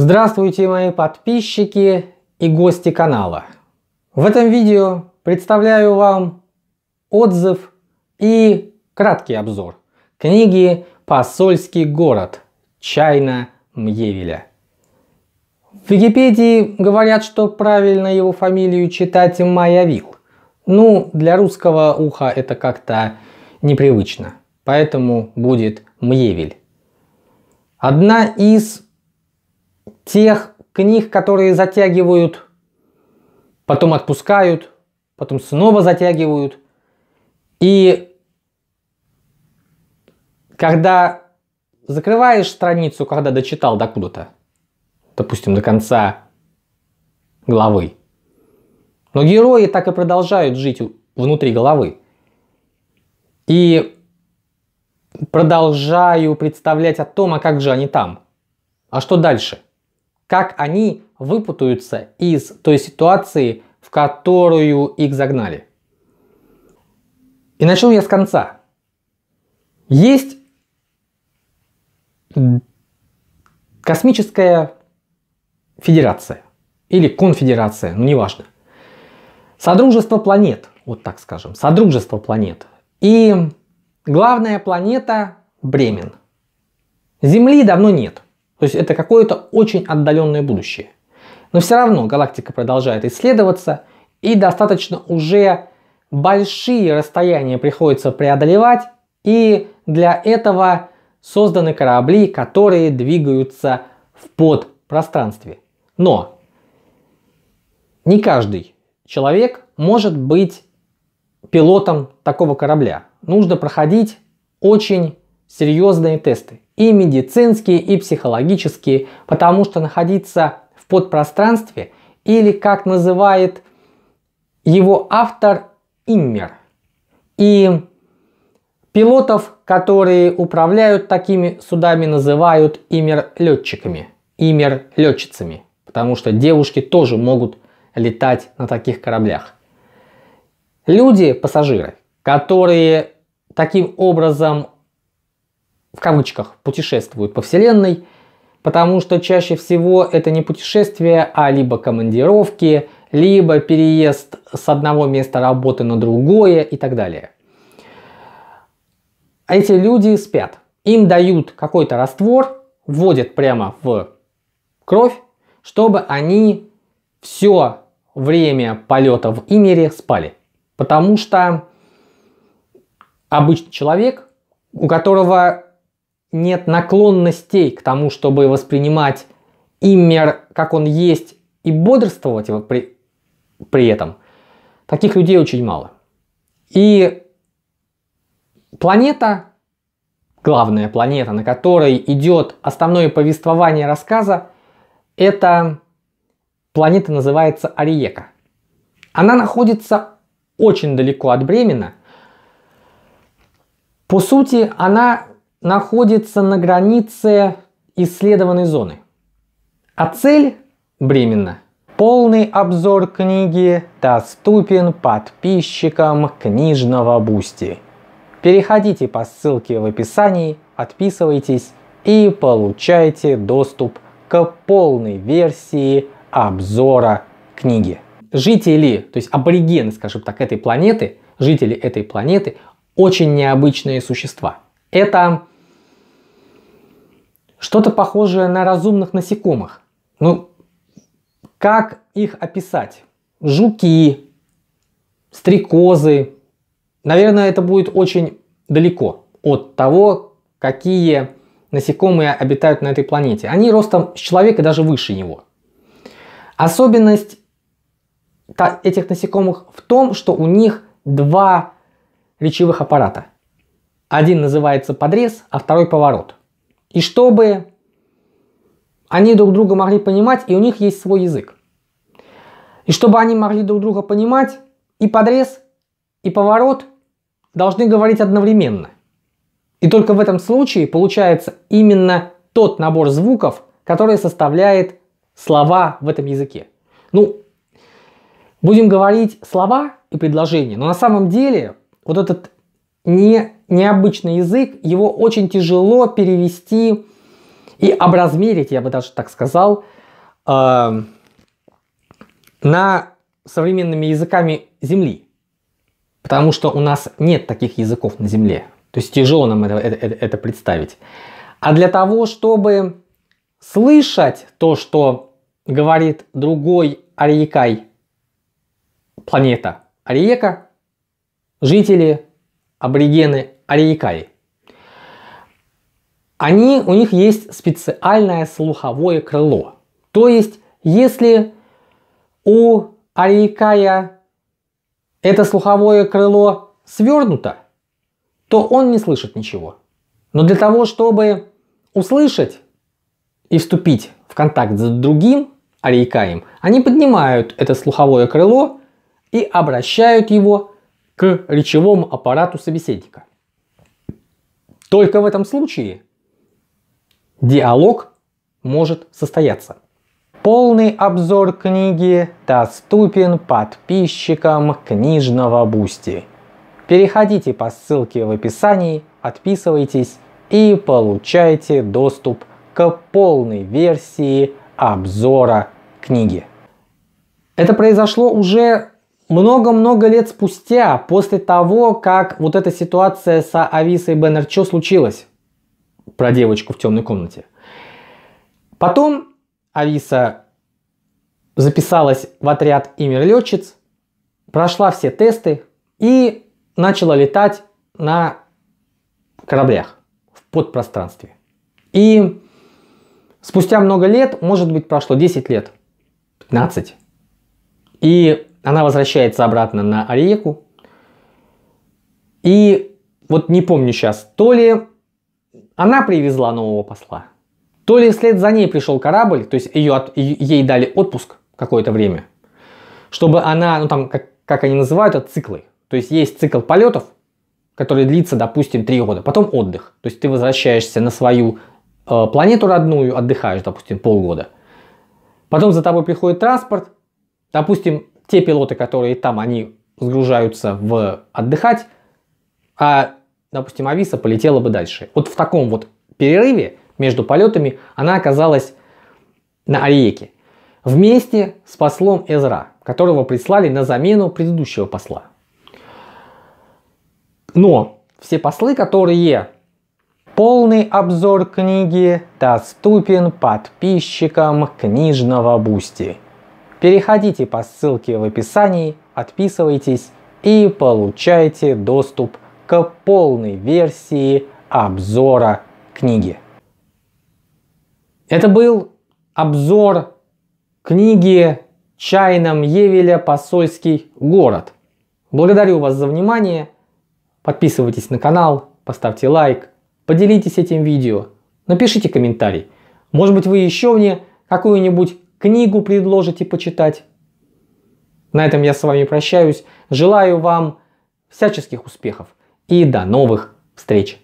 Здравствуйте, мои подписчики и гости канала. В этом видео представляю вам отзыв и краткий обзор книги «Посольский город» Чайна Мьевеля. В Википедии говорят, что правильно его фамилию читать Майавил. Ну, для русского уха это как-то непривычно, поэтому будет Мьевель. Одна из тех книг, которые затягивают, потом отпускают, потом снова затягивают. И когда закрываешь страницу, когда дочитал до куда-то, допустим, до конца главы, но герои так и продолжают жить внутри головы. И продолжаю представлять о том, а как же они там, а что дальше – как они выпутаются из той ситуации, в которую их загнали. И начну я с конца. Есть космическая федерация или конфедерация, ну неважно. Содружество планет, вот так скажем, содружество планет. И главная планета Бремен. Земли давно нет – то есть это какое-то очень отдаленное будущее. Но все равно галактика продолжает исследоваться, и достаточно уже большие расстояния приходится преодолевать, и для этого созданы корабли, которые двигаются в подпространстве. Но не каждый человек может быть пилотом такого корабля. Нужно проходить очень серьезные тесты. И медицинские, и психологические, потому что находиться в подпространстве или, как называет его автор, Иммер. И пилотов, которые управляют такими судами, называют Иммер летчиками Иммер летчицами потому что девушки тоже могут летать на таких кораблях. Люди, пассажиры, которые таким образом в кавычках, путешествуют по Вселенной, потому что чаще всего это не путешествие, а либо командировки, либо переезд с одного места работы на другое и так далее. Эти люди спят. Им дают какой-то раствор, вводят прямо в кровь, чтобы они все время полета в Имере спали. Потому что обычный человек, у которого нет наклонностей к тому, чтобы воспринимать и мир, как он есть, и бодрствовать его при, при этом, таких людей очень мало. И планета, главная планета, на которой идет основное повествование рассказа, эта планета называется Ариека. Она находится очень далеко от Бремена. По сути, она находится на границе исследованной зоны. А цель Бремена – полный обзор книги доступен подписчикам книжного Бусти. Переходите по ссылке в описании, подписывайтесь и получайте доступ к полной версии обзора книги. Жители, то есть аборигены, скажем так, этой планеты, жители этой планеты очень необычные существа. Это что-то похожее на разумных насекомых. Ну, как их описать? Жуки, стрекозы. Наверное, это будет очень далеко от того, какие насекомые обитают на этой планете. Они ростом с человека даже выше него. Особенность этих насекомых в том, что у них два речевых аппарата. Один называется подрез, а второй поворот и чтобы они друг друга могли понимать, и у них есть свой язык. И чтобы они могли друг друга понимать, и подрез, и поворот должны говорить одновременно. И только в этом случае получается именно тот набор звуков, который составляет слова в этом языке. Ну, будем говорить слова и предложения, но на самом деле вот этот не необычный язык, его очень тяжело перевести и образмерить, я бы даже так сказал, э, на современными языками Земли. Потому что у нас нет таких языков на Земле. То есть тяжело нам это, это, это представить. А для того, чтобы слышать то, что говорит другой Ариекай, планета Ариека, жители аборигены Ариекаи. Они, у них есть специальное слуховое крыло. То есть, если у Ариекая это слуховое крыло свернуто, то он не слышит ничего. Но для того, чтобы услышать и вступить в контакт с другим Ариекаем, они поднимают это слуховое крыло и обращают его к речевому аппарату собеседника. Только в этом случае диалог может состояться. Полный обзор книги доступен подписчикам книжного Бусти. Переходите по ссылке в описании, подписывайтесь и получайте доступ к полной версии обзора книги. Это произошло уже много-много лет спустя, после того, как вот эта ситуация с Ависой Беннерчо случилась, про девочку в темной комнате. Потом Ависа записалась в отряд имер летчиц, прошла все тесты и начала летать на кораблях в подпространстве. И спустя много лет, может быть прошло 10 лет, 15, и она возвращается обратно на Ариеку. И вот не помню сейчас, то ли она привезла нового посла, то ли вслед за ней пришел корабль, то есть ее, ей дали отпуск какое-то время, чтобы она, ну там, как, как они называют, это циклы. То есть есть цикл полетов, который длится, допустим, три года, потом отдых. То есть ты возвращаешься на свою э, планету родную, отдыхаешь, допустим, полгода. Потом за тобой приходит транспорт, допустим, те пилоты, которые там, они сгружаются в отдыхать, а, допустим, Ависа полетела бы дальше. Вот в таком вот перерыве между полетами она оказалась на Ариеке. Вместе с послом Эзра, которого прислали на замену предыдущего посла. Но все послы, которые... Полный обзор книги доступен подписчикам книжного Бусти. Переходите по ссылке в описании, подписывайтесь и получайте доступ к полной версии обзора книги. Это был обзор книги Чайном Евеля «Посольский город». Благодарю вас за внимание. Подписывайтесь на канал, поставьте лайк, поделитесь этим видео, напишите комментарий. Может быть вы еще мне какую-нибудь книгу предложите почитать. На этом я с вами прощаюсь. Желаю вам всяческих успехов и до новых встреч!